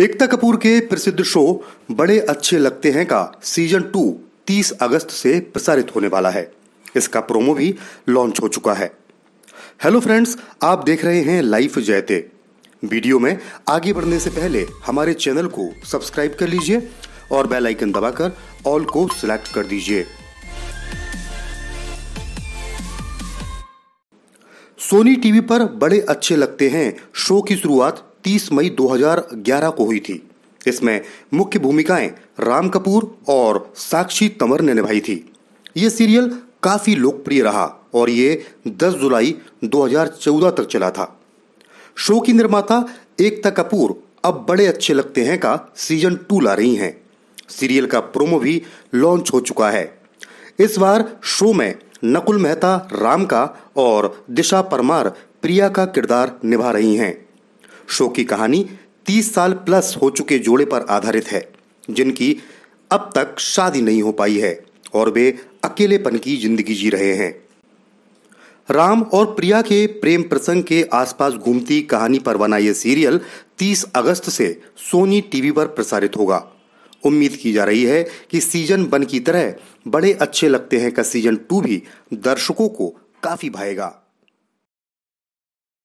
एकता कपूर के प्रसिद्ध शो बड़े अच्छे लगते हैं का सीजन टू 30 अगस्त से प्रसारित होने वाला है इसका प्रोमो भी लॉन्च हो चुका है हेलो फ्रेंड्स आप देख रहे हैं लाइफ जयते वीडियो में आगे बढ़ने से पहले हमारे चैनल को सब्सक्राइब कर लीजिए और बेल आइकन दबाकर ऑल को सिलेक्ट कर दीजिए सोनी टीवी पर बड़े अच्छे लगते हैं शो की शुरुआत 30 मई 2011 को हुई थी इसमें मुख्य भूमिकाएं राम कपूर और साक्षी तंवर ने निभाई थी ये सीरियल काफ़ी लोकप्रिय रहा और ये 10 जुलाई 2014 तक चला था शो की निर्माता एकता कपूर अब बड़े अच्छे लगते हैं का सीजन टू ला रही हैं सीरियल का प्रोमो भी लॉन्च हो चुका है इस बार शो में नकुल मेहता राम का और दिशा परमार प्रिया का किरदार निभा रही हैं शो की कहानी तीस साल प्लस हो चुके जोड़े पर आधारित है जिनकी अब तक शादी नहीं हो पाई है और वे अकेलेपन की जिंदगी जी रहे हैं राम और प्रिया के प्रेम प्रसंग के आसपास घूमती कहानी पर बना यह सीरियल 30 अगस्त से सोनी टीवी पर प्रसारित होगा उम्मीद की जा रही है कि सीजन वन की तरह बड़े अच्छे लगते हैं का सीजन टू भी दर्शकों को काफ़ी भाएगा